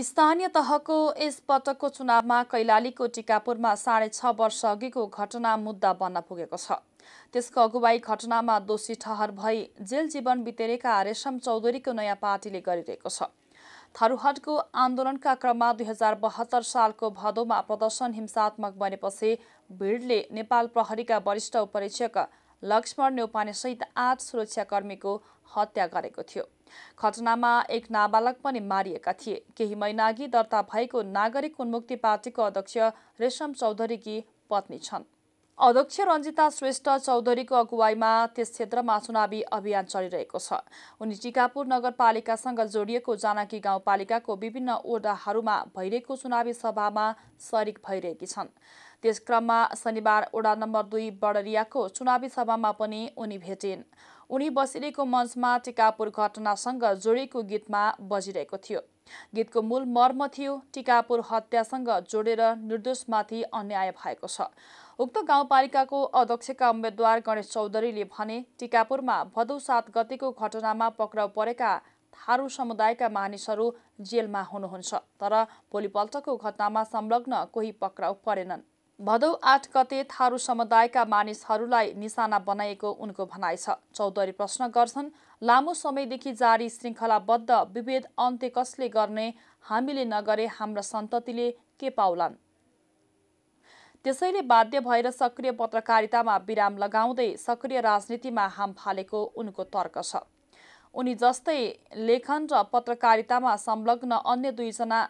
स्थानीय तहको यस पटकको चुनावमा कैलालीको टिकापुरमा साढे छ वर्ष अघिको घटना मुद्दा बन्न पुगेको छ त्यसको अगुवाई घटनामा दोषी ठहर भई जेल जीवन बितेरेका रेशम चौधरीको नयाँ पार्टीले गरिरहेको छ थरूहटको आन्दोलनका क्रममा दुई हजार बहत्तर सालको भदौमा प्रदर्शन हिंसात्मक बनेपछि भिडले नेपाल प्रहरीका वरिष्ठ उपरीक्षक लक्ष्मण सहित आठ सुरक्षाकर्मीको हत्या गरेको थियो घटनामा एक नाबालक पनि मारिएका थिए केही महिनाअघि दर्ता भएको नागरिक उन्मुक्ति पार्टीको अध्यक्ष रेशम चौधरीकी पत्नी छन् अध्यक्ष रञ्जिता श्रेष्ठ चौधरीको अगुवाईमा त्यस क्षेत्रमा चुनावी अभियान चलिरहेको छ उनी टिकापुर नगरपालिकासँग जोडिएको जानकी गाउँपालिकाको विभिन्न ओडाहरूमा भइरहेको चुनावी सभामा सरिक भइरहेकी छन् त्यस क्रममा शनिबार ओडा नम्बर दुई बडरियाको चुनावी सभामा पनि उनी भेटिन् उनी बसिरहेको मञ्चमा टिकापुर घटनासँग जोडिएको गीतमा बजिरहेको थियो गीतको मूल मर्म थियो टिकापुर हत्यासँग जोडेर निर्दोषमाथि अन्याय भएको छ उक्त गाउँपालिकाको अध्यक्षका उम्मेद्वार गणेश चौधरीले भने टिकापुरमा भदौ सात गतिको घटनामा पक्राउ परेका थारू समुदायका मानिसहरू जेलमा हुनुहुन्छ तर भोलिपल्टको घटनामा संलग्न कोही पक्राउ परेनन् भदौ आठ गते थारू समुदायका मानिसहरूलाई निशाना बनाएको उनको भनाइ छ चौधरी प्रश्न गर्छन् लामो समयदेखि जारी श्रृङ्खलाबद्ध विभेद अन्त्य कसले गर्ने हामीले नगरे हाम्रा सन्ततिले के पाउलान् त्यसैले बाध्य भएर सक्रिय पत्रकारितामा विराम लगाउँदै सक्रिय राजनीतिमा हाम फालेको उनको तर्क छ उनी जस्तै लेखन र पत्रकारितामा संलग्न अन्य दुईजना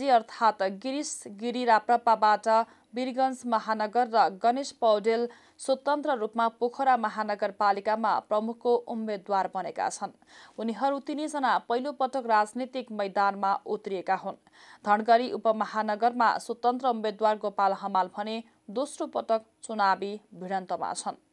जे अर्थात् गिरिश गिरी राप्रपाबाट वीरगंज महानगर र गणेश पौडेल स्वतन्त्र रूपमा पोखरा महानगरपालिकामा प्रमुखको उम्मेद्वार बनेका छन् उनीहरू तिनैजना पहिलोपटक राजनीतिक मैदानमा उत्रिएका हुन् धनगढी उपमहानगरमा स्वतन्त्र उम्मेद्वार गोपाल हमाल भने दोस्रो पटक चुनावी भिडन्तमा छन्